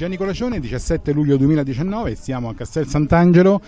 Gianni Colacione, 17 luglio 2019, siamo a Castel Sant'Angelo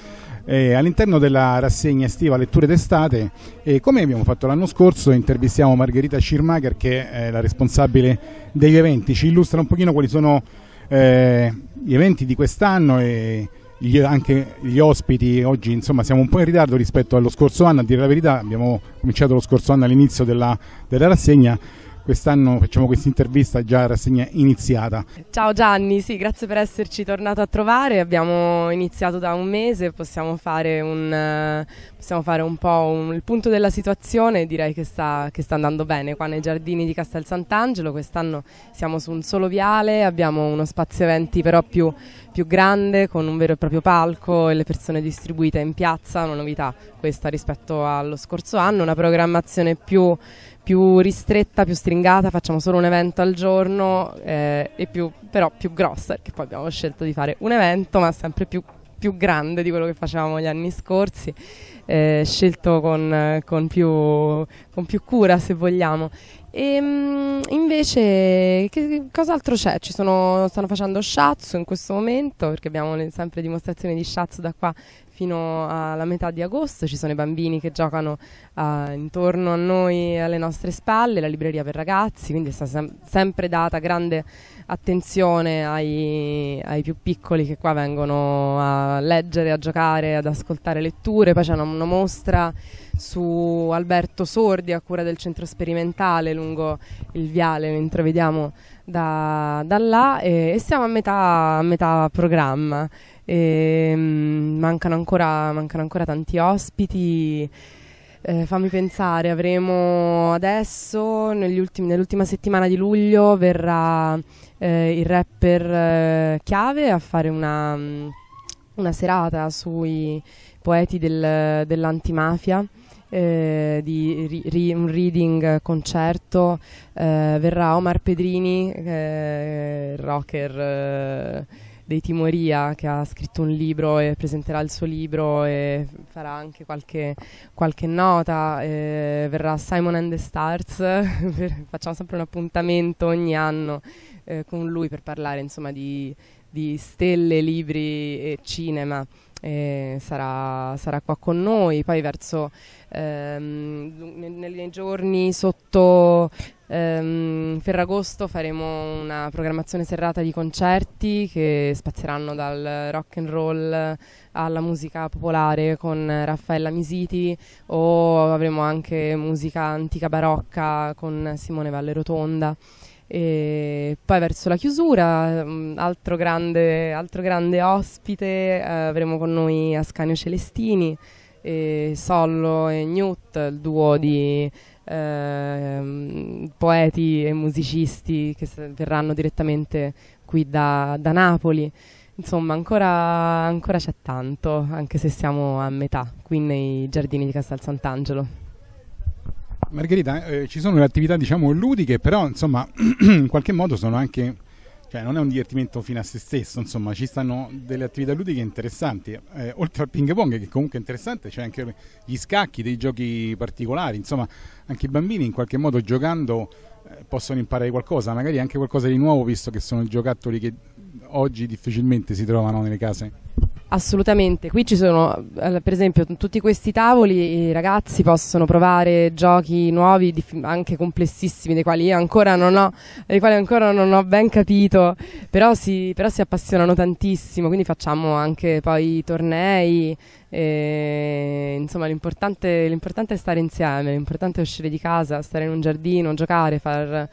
eh, all'interno della rassegna estiva Letture d'estate e come abbiamo fatto l'anno scorso intervistiamo Margherita Schirmacher che è eh, la responsabile degli eventi, ci illustra un pochino quali sono eh, gli eventi di quest'anno e gli, anche gli ospiti oggi insomma siamo un po' in ritardo rispetto allo scorso anno, a dire la verità abbiamo cominciato lo scorso anno all'inizio della, della rassegna quest'anno facciamo questa intervista già rassegna iniziata. Ciao Gianni, sì, grazie per esserci tornato a trovare, abbiamo iniziato da un mese, possiamo fare un, eh, possiamo fare un po' un, il punto della situazione, direi che sta, che sta andando bene qua nei giardini di Castel Sant'Angelo, quest'anno siamo su un solo viale, abbiamo uno spazio eventi però più, più grande con un vero e proprio palco e le persone distribuite in piazza, una novità questa rispetto allo scorso anno, una programmazione più, più ristretta, più stilata stringata, facciamo solo un evento al giorno, eh, più, però più grossa, perché poi abbiamo scelto di fare un evento, ma sempre più, più grande di quello che facevamo gli anni scorsi, eh, scelto con, con, più, con, più, cura se vogliamo. E, ehm, invece, che, cos'altro c'è? Ci sono, stanno facendo shatsu in questo momento, perché abbiamo sempre dimostrazioni di shatsu da qua fino alla metà di agosto, ci sono i bambini che giocano uh, intorno a noi, alle nostre spalle, la libreria per ragazzi, quindi è stata sem- sempre data grande attenzione ai, ai, più piccoli che qua vengono a leggere, a giocare, ad ascoltare letture, poi c'è una, una mostra su Alberto Sordi a cura del centro sperimentale lungo il viale, lo intravediamo da, da là e, e, siamo a metà, a metà programma. E, ehm, mh, mancano, ancora, mancano ancora tanti ospiti. Eh, fammi pensare, avremo adesso, nell'ultima settimana di luglio, verrà eh, il rapper eh, Chiave a fare una, una serata sui poeti del, dell'antimafia eh, di ri, ri, un reading concerto, eh, verrà Omar Pedrini, eh, rocker dei Timoria che ha scritto un libro e presenterà il suo libro e farà anche qualche, qualche nota, eh, verrà Simon and the Stars, facciamo sempre un appuntamento ogni anno eh, con lui per parlare insomma, di, di stelle, libri e cinema. Eh, sarà, sarà, qua con noi. Poi verso ehm, nei, nei, giorni sotto ehm, Ferragosto faremo una programmazione serrata di concerti che spazieranno dal rock and roll alla musica popolare con Raffaella Misiti o avremo anche musica antica barocca con Simone Valle Rotonda. E poi verso la chiusura, mm, altro, grande, altro grande, ospite, eh, avremo con noi Ascanio Celestini, e Sollo e Newt, il duo di eh, poeti e musicisti che verranno direttamente qui da, da Napoli. Insomma, ancora, ancora c'è tanto, anche se siamo a metà, qui nei giardini di Castel Sant'Angelo. Margherita, eh, ci sono le attività diciamo ludiche, però insomma in qualche modo sono anche, cioè non è un divertimento fino a se stesso, insomma ci stanno delle attività ludiche interessanti, eh, oltre al ping pong che comunque è interessante c'è anche gli scacchi, dei giochi particolari, insomma anche i bambini in qualche modo giocando eh, possono imparare qualcosa, magari anche qualcosa di nuovo visto che sono giocattoli che oggi difficilmente si trovano nelle case. Assolutamente, qui ci sono eh, per esempio tutti questi tavoli, i ragazzi possono provare giochi nuovi, anche complessissimi, dei quali io ancora non ho, ancora non ho ben capito, però si, però si, appassionano tantissimo, quindi facciamo anche poi tornei, e, eh, insomma l'importante, l'importante è stare insieme, l'importante è uscire di casa, stare in un giardino, giocare, far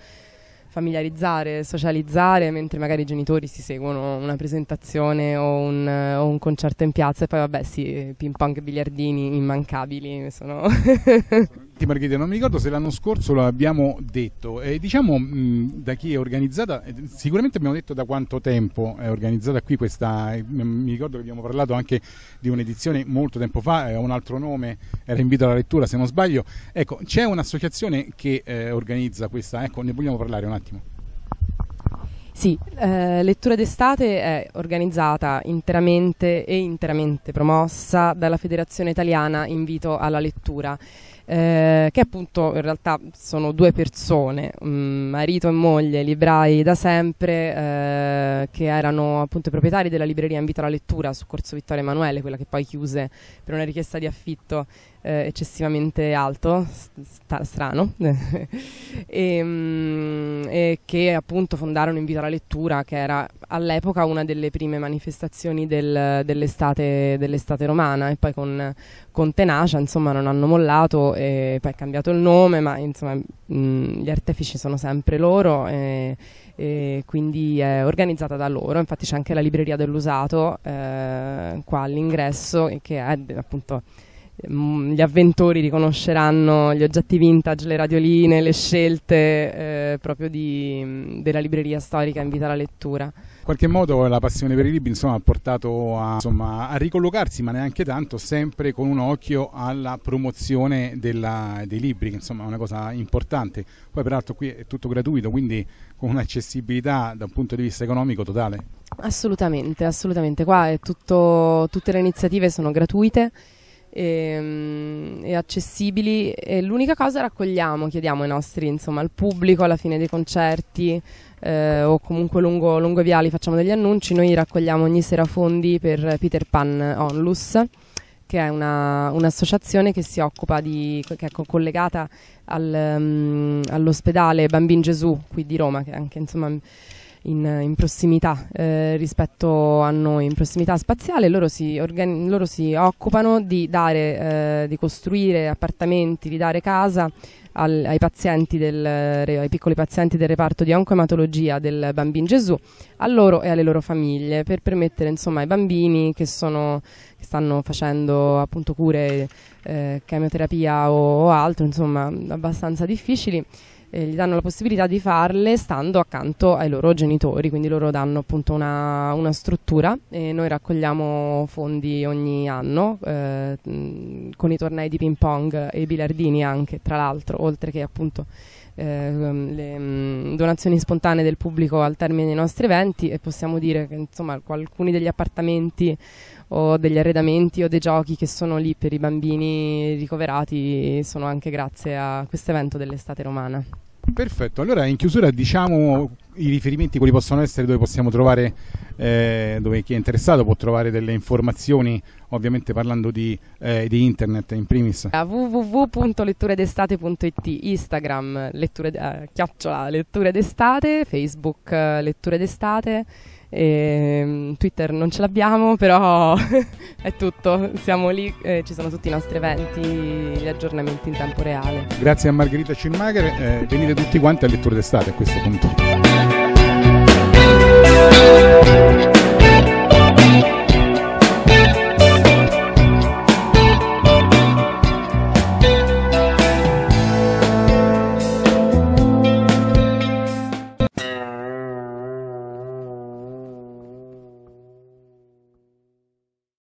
familiarizzare, socializzare, mentre magari i genitori si seguono una presentazione o un, o un concerto in piazza e poi vabbè sì, ping pong, biliardini immancabili sono... Senti Margherita, non mi ricordo se l'anno scorso lo abbiamo detto, eh, diciamo mh, da chi è organizzata, sicuramente abbiamo detto da quanto tempo è organizzata qui questa, eh, mi ricordo che abbiamo parlato anche di un'edizione molto tempo fa, eh, ha un altro nome, era invito alla lettura se non sbaglio, ecco c'è un'associazione che eh, organizza questa, ecco ne vogliamo parlare un attimo attimo. Sì, eh, Lettura d'estate è organizzata interamente e interamente promossa dalla Federazione Italiana Invito alla Lettura, eh, che appunto in realtà sono due persone, mh, mm, marito e moglie, librai da sempre, eh, che erano appunto i proprietari della libreria Invito alla Lettura su Corso Vittorio Emanuele, quella che poi chiuse per una richiesta di affitto eh, eccessivamente alto, st- strano, e, mm, e, che appunto fondarono Invito alla lettura, che era all'epoca una delle prime manifestazioni del, dell'estate, dell'estate, romana e poi con, con, Tenacia insomma non hanno mollato e poi è cambiato il nome, ma insomma mm, gli artefici sono sempre loro. E, e quindi è organizzata da loro, infatti c'è anche la libreria dell'usato eh, qua all'ingresso che è appunto Mm, gli avventori riconosceranno gli oggetti vintage, le radioline, le scelte eh, proprio di, mm, della libreria storica in vita alla lettura. In qualche modo la passione per i libri insomma, ha portato a, insomma, a, ricollocarsi, ma neanche tanto, sempre con un occhio alla promozione della, dei libri, che insomma, è una cosa importante. Poi peraltro qui è tutto gratuito, quindi con un'accessibilità da un punto di vista economico totale. Assolutamente, assolutamente. Qua tutto, tutte le iniziative sono gratuite e, ehm, e accessibili e l'unica cosa raccogliamo, chiediamo ai nostri, insomma, al pubblico alla fine dei concerti eh, o comunque lungo, lungo i viali facciamo degli annunci, noi raccogliamo ogni sera fondi per Peter Pan Onlus che è una, un'associazione che si occupa di, che è collegata al, um, all'ospedale Bambin Gesù qui di Roma, che è anche insomma in, in prossimità eh, rispetto a noi, in prossimità spaziale, loro si, loro si occupano di, dare, eh, di costruire appartamenti, di dare casa al, ai, pazienti del, ai piccoli pazienti del reparto di oncoematologia del Bambin Gesù, a loro e alle loro famiglie, per permettere insomma, ai bambini che, sono, che stanno facendo appunto, cure, eh, chemioterapia o, o altro, insomma abbastanza difficili, eh, gli danno la possibilità di farle stando accanto ai loro genitori, quindi loro danno appunto una, una struttura e noi raccogliamo fondi ogni anno eh, con i tornei di ping pong e i bilardini anche, tra l'altro, oltre che appunto Ehm, le mm, donazioni spontanee del pubblico al termine dei nostri eventi e possiamo dire che insomma alcuni degli appartamenti o degli arredamenti o dei giochi che sono lì per i bambini ricoverati sono anche grazie a questo evento dell'estate romana. Perfetto, allora in chiusura diciamo i riferimenti quali possono essere dove possiamo trovare eh, dove chi è interessato può trovare delle informazioni, ovviamente parlando di, eh, di internet in primis. A www.letturedestate.it, Instagram, letture, eh, chiocciola, letture d'estate, Facebook, eh, letture d'estate. E, ehm, Twitter non ce l'abbiamo, però è tutto. Siamo lì, eh, ci sono tutti i nostri eventi, gli aggiornamenti in tempo reale. Grazie a Margherita Cimmager, eh, venite tutti quanti a letture d'estate a questo punto.